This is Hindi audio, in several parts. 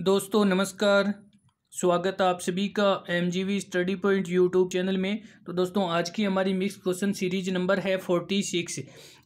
दोस्तों नमस्कार स्वागत है आप सभी का M G V study point YouTube channel में तो दोस्तों आज की हमारी मिक्स क्वेश्चन सीरीज नंबर है फोर्टी सिक्स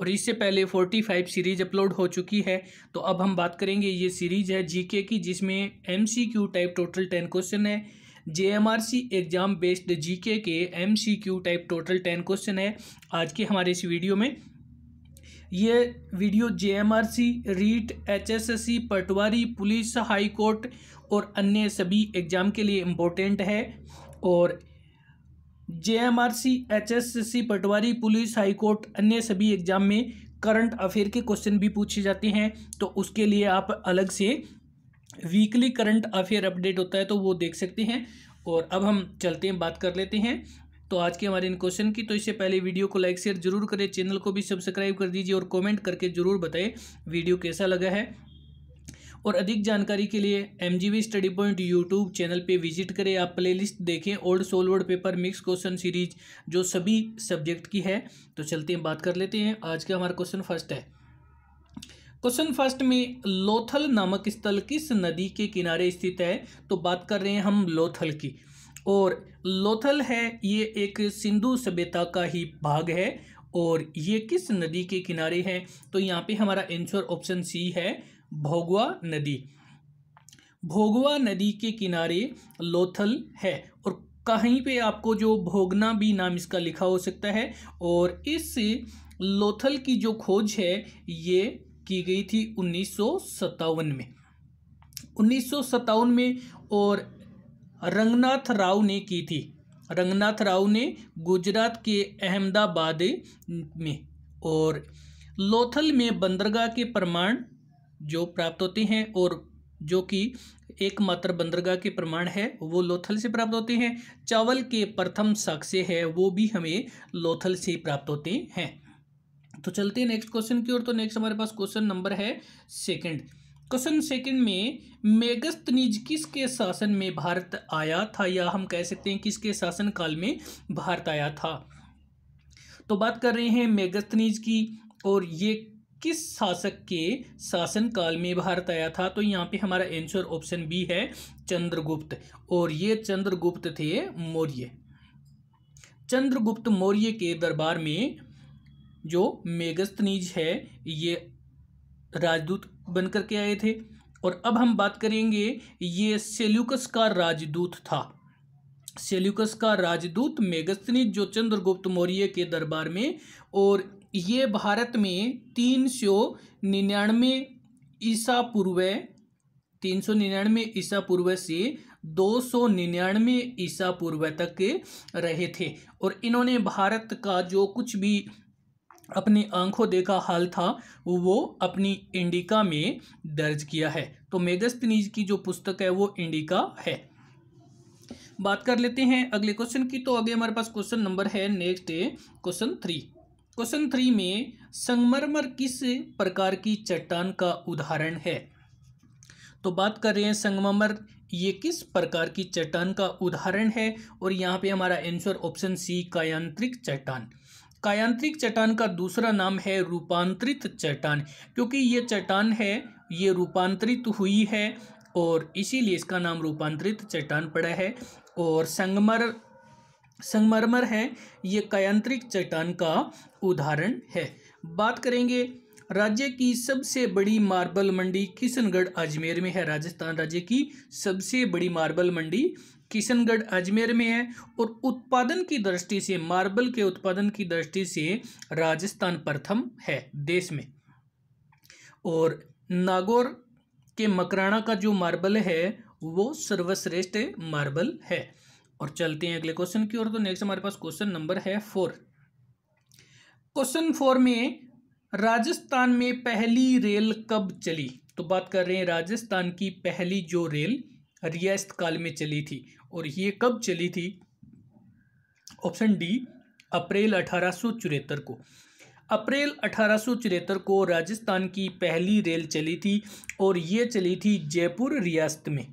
और इससे पहले फोर्टी फाइव सीरीज अपलोड हो चुकी है तो अब हम बात करेंगे ये सीरीज है जीके की जिसमें M C Q type total ten question है J M R C exam based G K M C Q type total ten question है आज के हमारे इस वीडियो में ये वीडियो जेएमआरसी रीट एचएसएससी पटवारी पुलिस हाई कोर्ट और अन्य सभी एग्ज़ाम के लिए इम्पोर्टेंट है और जेएमआरसी एचएसएससी पटवारी पुलिस हाई कोर्ट अन्य सभी एग्ज़ाम में करंट अफेयर के क्वेश्चन भी पूछे जाते हैं तो उसके लिए आप अलग से वीकली करंट अफेयर अपडेट होता है तो वो देख सकते हैं और अब हम चलते हैं बात कर लेते हैं तो आज के हमारे इन क्वेश्चन की तो इससे पहले वीडियो को लाइक शेयर जरूर करें चैनल को भी सब्सक्राइब कर दीजिए और कमेंट करके जरूर बताएं वीडियो कैसा लगा है और अधिक जानकारी के लिए M study point YouTube channel पे विजिट करें आप प्लेलिस्ट देखें old solved paper mix question series जो सभी सब्जेक्ट की है तो चलते हैं बात कर लेते हैं आज का हमारा क्वेश्चन फर्स्ट है क्वेश्चन फर्स्ट में लोथल नामक स्थल किस नदी के किनारे स्थित है तो बात कर रहे हैं हम लोथल की और लोथल है ये एक सिंधु सभ्यता का ही भाग है और ये किस नदी के किनारे है तो यहाँ पे हमारा आंसर ऑप्शन सी है भोगवा नदी भोगवा नदी के किनारे लोथल है और कहीं पे आपको जो भोगना भी नाम इसका लिखा हो सकता है और इस लोथल की जो खोज है ये की गई थी उन्नीस में उन्नीस में और रंगनाथ राव ने की थी रंगनाथ राव ने गुजरात के अहमदाबाद में और लोथल में बंदरगाह के प्रमाण जो प्राप्त होते हैं और जो कि एकमात्र बंदरगाह के प्रमाण है वो लोथल से प्राप्त होते हैं चावल के प्रथम साक्ष्य है वो भी हमें लोथल से प्राप्त होते हैं तो चलते हैं नेक्स्ट क्वेश्चन की ओर तो नेक्स्ट हमारे पास क्वेश्चन नंबर है सेकंड कसन सेकंड में मेगस्तनीज किसके शासन में भारत आया था या हम कह सकते हैं किसके शासन काल में भारत आया था तो बात कर रहे हैं मेगस्तनीज की और ये किस शासक के शासन काल में भारत आया था तो यहाँ पे हमारा आंसर ऑप्शन बी है चंद्रगुप्त और ये चंद्रगुप्त थे मौर्य चंद्रगुप्त मौर्य के दरबार में जो मेगस्तनीज है ये राजदूत बन के आए थे और अब हम बात करेंगे ये सेल्यूकस का राजदूत था सेल्यूकस का राजदूत मेगस्तनी जो चंद्रगुप्त मौर्य के दरबार में और ये भारत में तीन सौ निन्यानवे ईसा पूर्व तीन सौ निन्यानवे ईसा पूर्व से दो सौ निन्यानवे ईसा पूर्व तक रहे थे और इन्होंने भारत का जो कुछ भी अपनी आंखों देखा हाल था वो अपनी इंडिका में दर्ज किया है तो मेगस्तनीज की जो पुस्तक है वो इंडिका है बात कर लेते हैं अगले क्वेश्चन की तो आगे हमारे पास क्वेश्चन नंबर है next question three question three में संगमरमर किस प्रकार की चट्टान का उदाहरण है तो बात कर रहे हैं संगमरमर ये किस प्रकार की चट्टान का उदाहरण है और यहाँ पे हमारा आंसर ऑप्शन सी कायांत्रिक चट्टान कायांत्रिक चट्टान का दूसरा नाम है रूपांतरित चट्टान क्योंकि ये चट्टान है ये रूपांतरित हुई है और इसीलिए इसका नाम रूपांतरित चट्टान पड़ा है और संगमर संगमरमर है ये कायांत्रिक चट्टान का उदाहरण है बात करेंगे राज्य की सबसे बड़ी मार्बल मंडी किशनगढ़ अजमेर में है राजस्थान राज्य की सबसे बड़ी मार्बल मंडी किशनगढ़ अजमेर में है और उत्पादन की दृष्टि से मार्बल के उत्पादन की दृष्टि से राजस्थान प्रथम है देश में और नागौर के मकराना का जो मार्बल है वो सर्वश्रेष्ठ मार्बल है और चलते हैं अगले क्वेश्चन की ओर तो नेक्स्ट हमारे पास क्वेश्चन नंबर है फोर क्वेश्चन फोर में राजस्थान में पहली रेल कब चली तो बात कर रहे हैं राजस्थान की पहली जो रेल रियासत काल में चली थी और ये कब चली थी ऑप्शन डी अप्रैल अठारह को अप्रैल अठारह को राजस्थान की पहली रेल चली थी और ये चली थी जयपुर रियासत में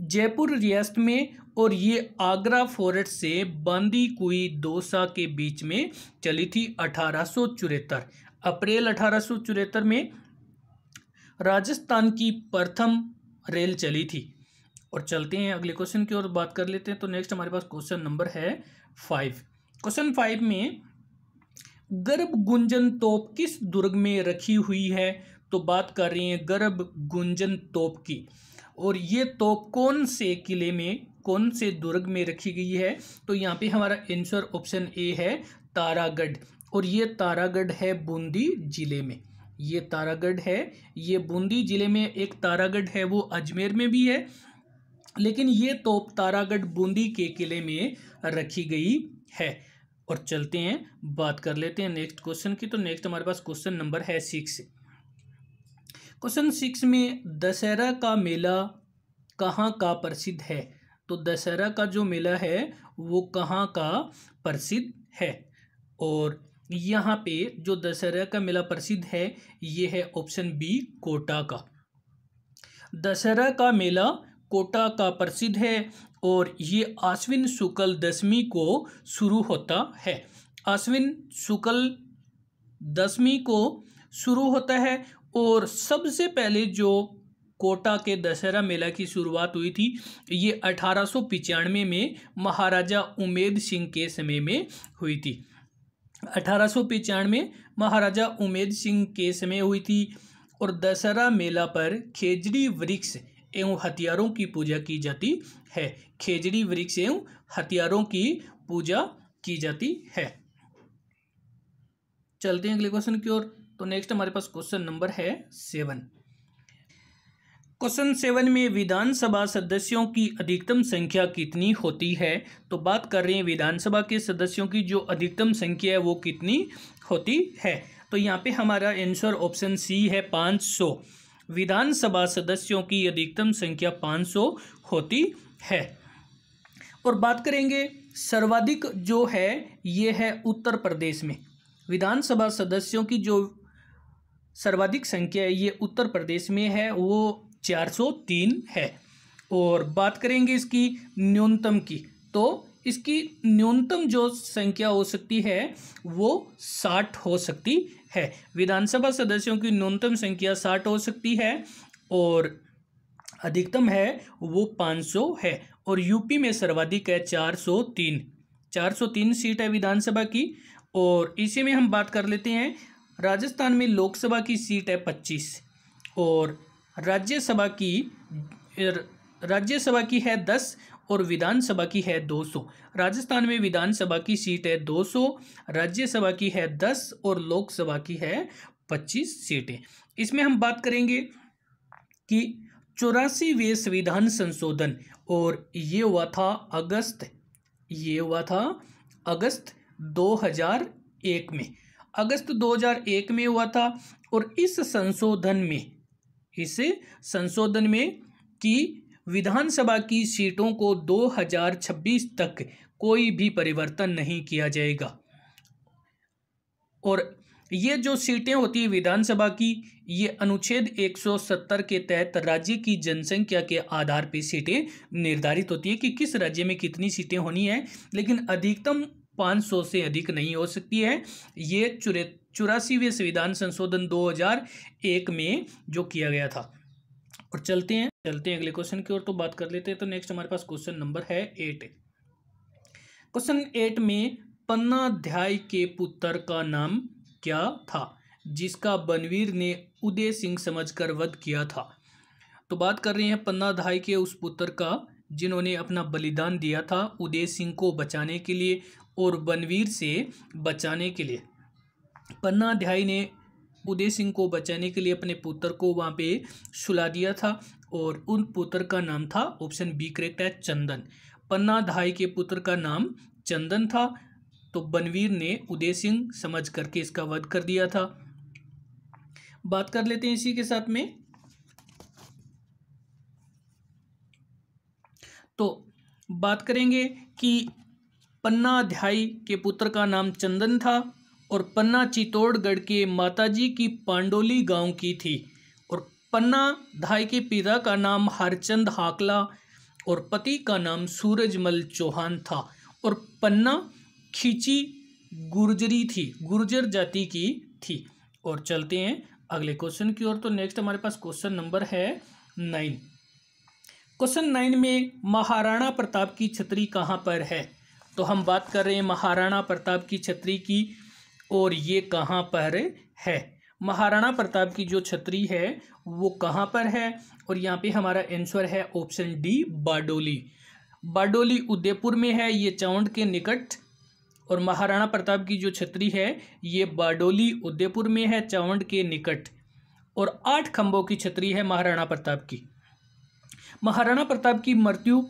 जयपुर रियासत में और ये आगरा फोर्ट से बांदी कुई दोसा के बीच में चली थी अठारह अप्रैल अठारह में राजस्थान की प्रथम रेल चली थी और चलते हैं अगले क्वेश्चन की ओर बात कर लेते हैं तो नेक्स्ट हमारे पास क्वेश्चन नंबर है फाइव क्वेश्चन फाइव में गर्भ गुंजन तोप किस दुर्ग में रखी हुई है तो बात कर रही हैं गर्भ गुंजन तोप की और ये तोप कौन से किले में कौन से दुर्ग में रखी गई है तो यहाँ पे हमारा आंसर ऑप्शन ए है तारागढ़ और ये तारागढ़ है बूंदी जिले में ये तारागढ़ है ये बूंदी ज़िले में एक तारागढ़ है वो अजमेर में भी है लेकिन ये तोप तारागढ़ बूंदी के किले में रखी गई है और चलते हैं बात कर लेते हैं नेक्स्ट क्वेश्चन की तो नेक्स्ट हमारे पास क्वेश्चन नंबर है सिक्स क्वेश्चन सिक्स में दशहरा का मेला कहाँ का प्रसिद्ध है तो दशहरा का जो मेला है वो कहाँ का प्रसिद्ध है और यहाँ पे जो दशहरा का मेला प्रसिद्ध है ये है ऑप्शन बी कोटा का दशहरा का मेला कोटा का प्रसिद्ध है और ये आश्विन शुक्ल दशमी को शुरू होता है आश्विन शुक्ल दशमी को शुरू होता है और सबसे पहले जो कोटा के दशहरा मेला की शुरुआत हुई थी ये अठारह में महाराजा उमेद सिंह के समय में हुई थी अठारह में महाराजा उमेद सिंह के समय हुई थी और दशहरा मेला पर खेजड़ी वृक्ष एवं हथियारों की पूजा की जाती है खेजड़ी वृक्ष एवं हथियारों की पूजा की जाती है चलते हैं अगले क्वेश्चन की ओर तो नेक्स्ट हमारे पास क्वेश्चन नंबर है सेवन क्वेश्चन सेवन में विधानसभा सदस्यों की अधिकतम संख्या कितनी होती है तो बात कर रहे हैं विधानसभा के सदस्यों की जो अधिकतम संख्या है वो कितनी होती है तो यहाँ पे हमारा आंसर ऑप्शन सी है पाँच सौ विधानसभा सदस्यों की अधिकतम संख्या पाँच सौ होती है और बात करेंगे सर्वाधिक जो है ये है उत्तर प्रदेश में विधानसभा सदस्यों की जो सर्वाधिक संख्या है ये उत्तर प्रदेश में है वो 403 है और बात करेंगे इसकी न्यूनतम की तो इसकी न्यूनतम जो संख्या हो सकती है वो साठ हो सकती है विधानसभा सदस्यों की न्यूनतम संख्या साठ हो सकती है और अधिकतम है वो पाँच सौ है और यूपी में सर्वाधिक है चार सौ तीन चार सौ तीन सीट है विधानसभा की और इसी में हम बात कर लेते हैं राजस्थान में लोकसभा की सीट है पच्चीस और राज्यसभा की राज्यसभा की है दस और विधानसभा की है दो सौ राजस्थान में विधानसभा की सीट है सौ राज्यसभा की है दस और लोकसभा की है पच्चीस सीटें इसमें हम बात करेंगे कि चौरासीवें संविधान संशोधन और ये हुआ था अगस्त ये हुआ था अगस्त 2001 में अगस्त 2001 में हुआ था और इस संशोधन में इस संशोधन में कि विधानसभा की सीटों को 2026 तक कोई भी परिवर्तन नहीं किया जाएगा और ये जो सीटें होती है विधानसभा की ये अनुच्छेद 170 के तहत राज्य की जनसंख्या के आधार पर सीटें निर्धारित होती है कि किस राज्य में कितनी सीटें होनी है लेकिन अधिकतम 500 से अधिक नहीं हो सकती है ये चुरे चौरासीवें संविधान संशोधन 2001 में जो किया गया था और चलते हैं चलते हैं अगले क्वेश्चन की ओर तो बात कर लेते हैं तो नेक्स्ट हमारे पास क्वेश्चन नंबर है एट क्वेश्चन एट में पन्ना अध्याय के पुत्र का नाम क्या था जिसका बनवीर ने उदय सिंह समझकर वध किया था तो बात कर रहे हैं पन्ना अध्याय के उस पुत्र का जिन्होंने अपना बलिदान दिया था उदय सिंह को बचाने के लिए और बनवीर से बचाने के लिए पन्ना अध्याय ने उदय सिंह को बचाने के लिए अपने पुत्र को वहाँ पे सुला दिया था और उन पुत्र का नाम था ऑप्शन बी करेक्ट है चंदन धाई के पुत्र का नाम चंदन था तो बनवीर ने उदय सिंह समझ करके इसका वध कर दिया था बात कर लेते हैं इसी के साथ में तो बात करेंगे कि पन्ना अध्याय के पुत्र का नाम चंदन था और पन्ना चित्तौड़गढ़ के माताजी की पांडोली गांव की थी और पन्ना धाई के पिता का नाम हरचंद हाकला और पति का नाम सूरजमल चौहान था और पन्ना खींची गुर्जरी थी गुर्जर जाति की थी और चलते हैं अगले क्वेश्चन की ओर तो नेक्स्ट हमारे पास क्वेश्चन नंबर है नाइन क्वेश्चन नाइन में महाराणा प्रताप की छतरी कहाँ पर है तो हम बात कर रहे हैं महाराणा प्रताप की छतरी की और ये कहाँ पर है महाराणा प्रताप की जो छतरी है वो कहाँ पर है और यहाँ पे हमारा आंसर है ऑप्शन डी बाडोली बाडोली उदयपुर में है ये चौंड के निकट और महाराणा प्रताप की जो छतरी है ये बाडोली उदयपुर में है चौंड के निकट और आठ खंभों की छतरी है महाराणा प्रताप की महाराणा प्रताप की मृत्यु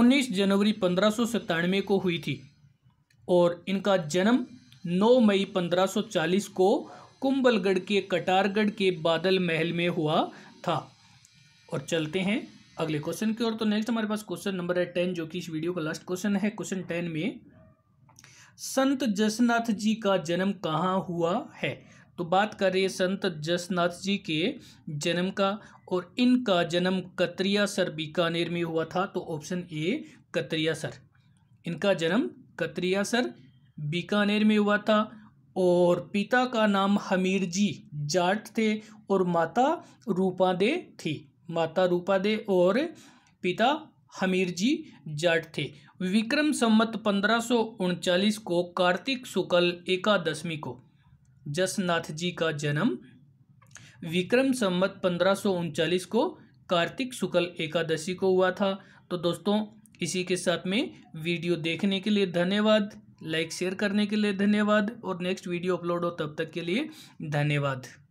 19 जनवरी पंद्रह को हुई थी और इनका जन्म 9 मई 1540 को कुंबलगढ़ के कटारगढ़ के बादल महल में हुआ था और चलते हैं अगले क्वेश्चन की ओर तो नेक्स्ट हमारे पास क्वेश्चन नंबर है टेन जो कि इस वीडियो का लास्ट क्वेश्चन है क्वेश्चन टेन में संत जसनाथ जी का जन्म कहाँ हुआ है तो बात कर रही है संत जसनाथ जी के जन्म का और इनका जन्म कतरिया सर बीकानेर में हुआ था तो ऑप्शन ए कतरिया सर इनका जन्म कतरिया सर बीकानेर में हुआ था और पिता का नाम हमीर जी जाट थे और माता रूपा दे थी माता रूपा दे और पिता हमीर जी जाट थे विक्रम संवत पंद्रह को कार्तिक शुक्ल एकादशमी को जसनाथ जी का जन्म विक्रम संवत पंद्रह को कार्तिक शुक्ल एकादशी को हुआ था तो दोस्तों इसी के साथ में वीडियो देखने के लिए धन्यवाद लाइक शेयर करने के लिए धन्यवाद और नेक्स्ट वीडियो अपलोड हो तब तक के लिए धन्यवाद